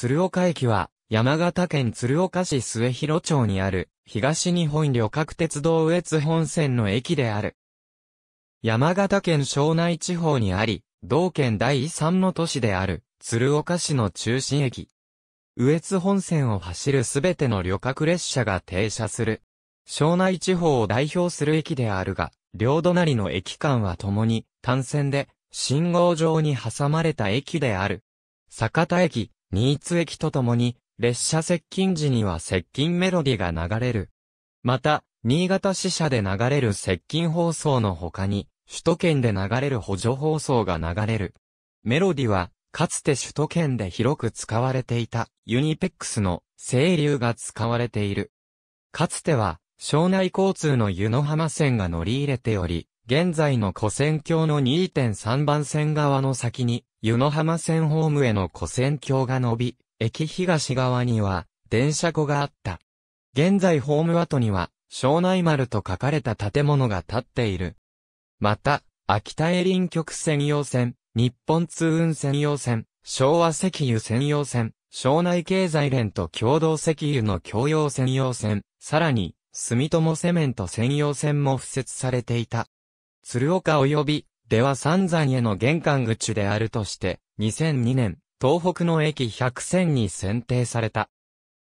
鶴岡駅は、山形県鶴岡市末広町にある、東日本旅客鉄道羽越本線の駅である。山形県庄内地方にあり、同県第3の都市である、鶴岡市の中心駅。羽越本線を走るすべての旅客列車が停車する。庄内地方を代表する駅であるが、両隣の駅間は共に、単線で、信号上に挟まれた駅である。坂田駅、新津駅とともに、列車接近時には接近メロディが流れる。また、新潟支社で流れる接近放送の他に、首都圏で流れる補助放送が流れる。メロディは、かつて首都圏で広く使われていたユニペックスの清流が使われている。かつては、省内交通の湯の浜線が乗り入れており、現在の古線橋の2.3番線側の先に、湯野浜線ホームへの古線橋が伸び、駅東側には、電車庫があった。現在ホーム跡には、庄内丸と書かれた建物が建っている。また、秋田エリン局専用線、日本通運専用線、昭和石油専用線、庄内経済連と共同石油の共用専用線、さらに、住友セメント専用線も付設されていた。鶴岡及び、では三山への玄関口であるとして、2002年、東北の駅100選に選定された。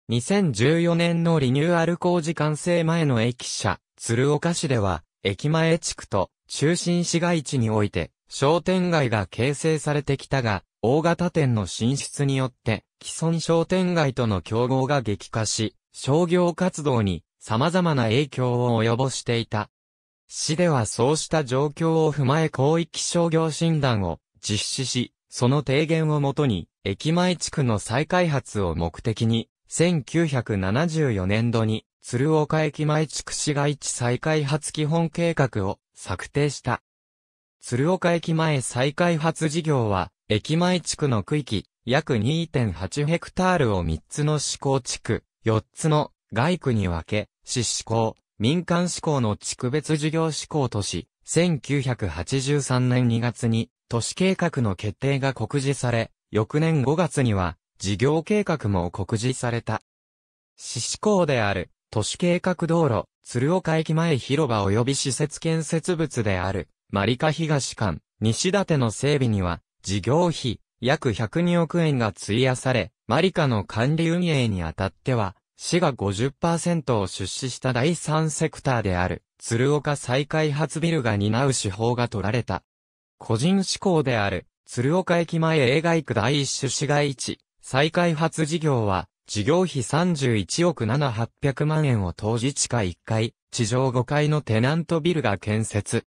2014年のリニューアル工事完成前の駅舎、鶴岡市では、駅前地区と中心市街地において、商店街が形成されてきたが、大型店の進出によって、既存商店街との競合が激化し、商業活動に様々な影響を及ぼしていた。市ではそうした状況を踏まえ広域商業診断を実施し、その提言をもとに、駅前地区の再開発を目的に、1974年度に、鶴岡駅前地区市街地再開発基本計画を策定した。鶴岡駅前再開発事業は、駅前地区の区域、約2.8ヘクタールを3つの市郊地区、4つの外区に分け、市市郊、民間志向の地区別事業志向都市、1983年2月に都市計画の決定が告示され、翌年5月には事業計画も告示された。市志向である都市計画道路、鶴岡駅前広場及び施設建設物である、マリカ東館、西立の整備には、事業費、約102億円が費やされ、マリカの管理運営にあたっては、市が50%を出資した第3セクターである、鶴岡再開発ビルが担う手法が取られた。個人志向である、鶴岡駅前映外区第一種市街地、再開発事業は、事業費31億7800万円を当時地下1階、地上5階のテナントビルが建設。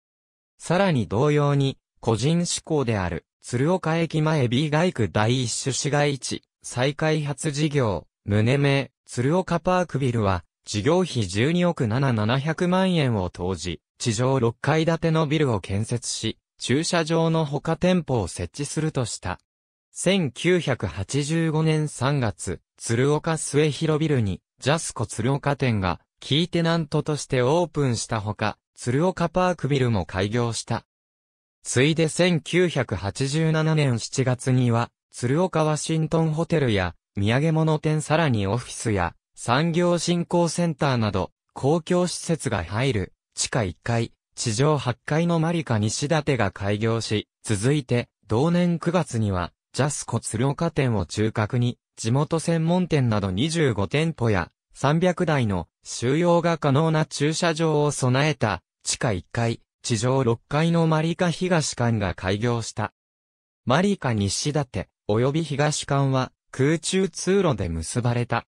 さらに同様に、個人志向である、鶴岡駅前 B 外区第一種市街地、再開発事業、胸名、鶴岡パークビルは、事業費12億7700万円を投じ、地上6階建てのビルを建設し、駐車場の他店舗を設置するとした。1985年3月、鶴岡末広ビルに、ジャスコ鶴岡店が、キーテナントとしてオープンしたほか、鶴岡パークビルも開業した。ついで1987年7月には、鶴岡ワシントンホテルや、土産物店さらにオフィスや産業振興センターなど公共施設が入る地下1階、地上8階のマリカ西館が開業し、続いて同年9月にはジャスコ鶴岡店を中核に地元専門店など25店舗や300台の収容が可能な駐車場を備えた地下1階、地上6階のマリカ東館が開業した。マリカ西館及び東館は空中通路で結ばれた。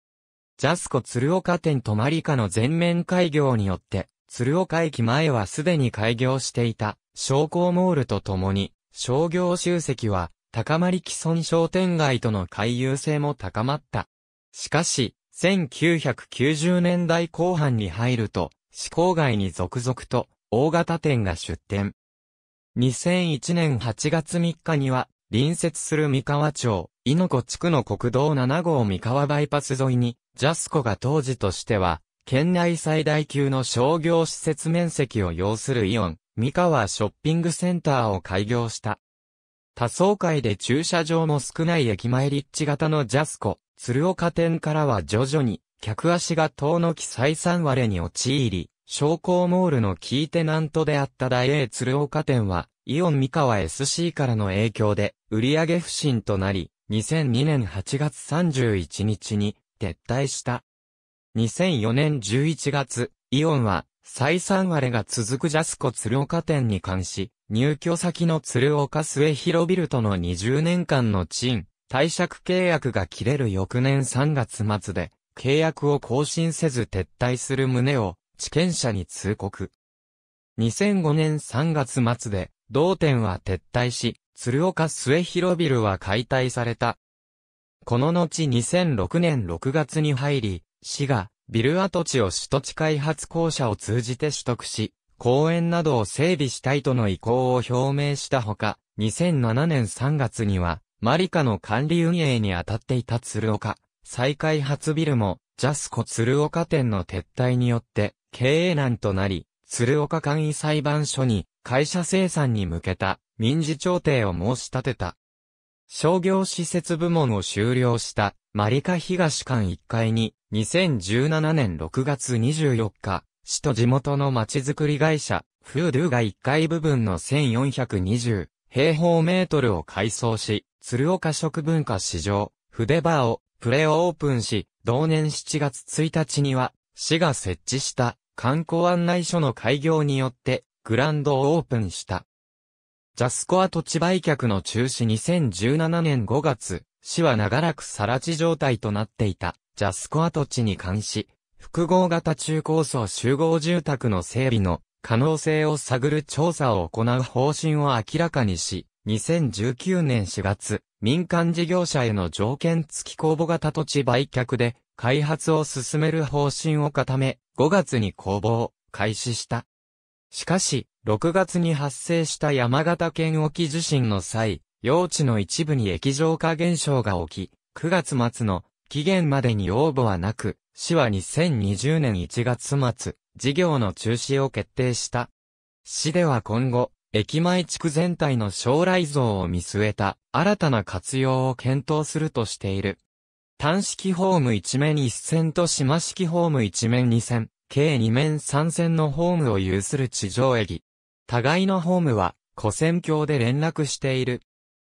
ジャスコ鶴岡店泊まりかの全面開業によって、鶴岡駅前はすでに開業していた、商工モールとともに、商業集積は、高まり既存商店街との回遊性も高まった。しかし、1990年代後半に入ると、市郊外に続々と、大型店が出店。2001年8月3日には、隣接する三河町、猪子地区の国道7号三河バイパス沿いに、ジャスコが当時としては、県内最大級の商業施設面積を要するイオン、三河ショッピングセンターを開業した。多層階で駐車場も少ない駅前立地型のジャスコ、鶴岡店からは徐々に、客足が遠のき採算割れに陥り、商工モールのキーテナントであった大英鶴岡店は、イオン三河 SC からの影響で、売上不振となり、2002年8月31日に撤退した。2004年11月、イオンは採算割れが続くジャスコ鶴岡店に関し、入居先の鶴岡末広ビルとの20年間の賃、貸借契約が切れる翌年3月末で、契約を更新せず撤退する旨を、地権者に通告。2005年3月末で、同店は撤退し、鶴岡末広ビルは解体された。この後2006年6月に入り、市がビル跡地を首都地開発公社を通じて取得し、公園などを整備したいとの意向を表明したほか、2007年3月には、マリカの管理運営に当たっていた鶴岡、再開発ビルも、ジャスコ鶴岡店の撤退によって、経営難となり、鶴岡簡易裁判所に、会社生産に向けた民事調停を申し立てた。商業施設部門を終了したマリカ東館1階に2017年6月24日、市と地元のちづくり会社、フードゥが1階部分の1420平方メートルを改装し、鶴岡食文化市場、筆場をプレオープンし、同年7月1日には、市が設置した観光案内所の開業によって、グランドをオープンした。ジャスコア土地売却の中止2017年5月、市は長らく更地状態となっていた、ジャスコア土地に関し、複合型中高層集合住宅の整備の可能性を探る調査を行う方針を明らかにし、2019年4月、民間事業者への条件付き公募型土地売却で開発を進める方針を固め、5月に公募を開始した。しかし、6月に発生した山形県沖地震の際、用地の一部に液状化現象が起き、9月末の期限までに応募はなく、市は2020年1月末、事業の中止を決定した。市では今後、駅前地区全体の将来像を見据えた新たな活用を検討するとしている。単式ホーム1面1線と島式ホーム1面2線、計2面3線のホームを有する地上駅。互いのホームは、古線橋で連絡している。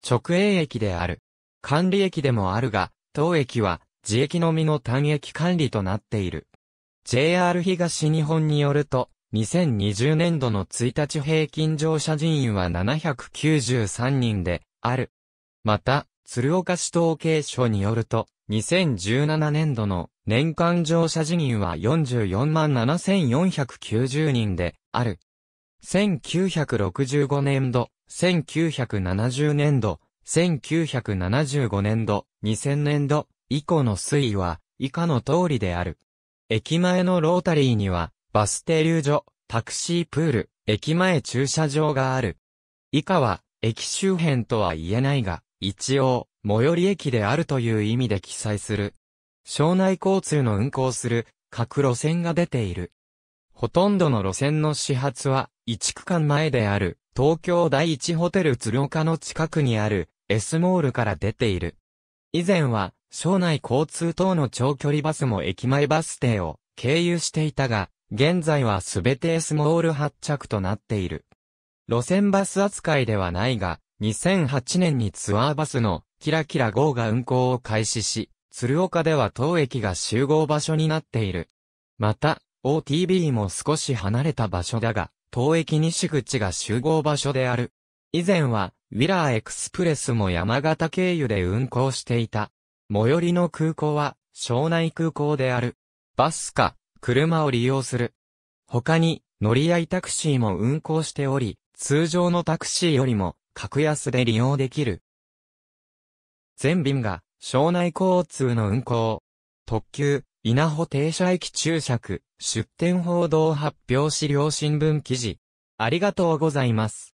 直営駅である。管理駅でもあるが、当駅は、自駅のみの単駅管理となっている。JR 東日本によると、2020年度の1日平均乗車人員は793人で、ある。また、鶴岡市統計所によると、2017年度の年間乗車人員は44万7490人である。1965年度、1970年度、1975年度、2000年度以降の推移は以下の通りである。駅前のロータリーにはバス停留所、タクシープール、駅前駐車場がある。以下は駅周辺とは言えないが、一応、最寄り駅であるという意味で記載する。省内交通の運行する各路線が出ている。ほとんどの路線の始発は、一区間前である、東京第一ホテル鶴岡の近くにある、S モールから出ている。以前は、省内交通等の長距離バスも駅前バス停を経由していたが、現在はすべて S モール発着となっている。路線バス扱いではないが、2008年にツアーバスのキラキラ号が運行を開始し、鶴岡では当駅が集合場所になっている。また、OTB も少し離れた場所だが、当駅西口が集合場所である。以前は、ウィラーエクスプレスも山形経由で運行していた。最寄りの空港は、庄内空港である。バスか、車を利用する。他に、乗り合いタクシーも運行しており、通常のタクシーよりも、格安で利用できる。全便が、庄内交通の運行、特急、稲穂停車駅注釈、出店報道発表資料新聞記事。ありがとうございます。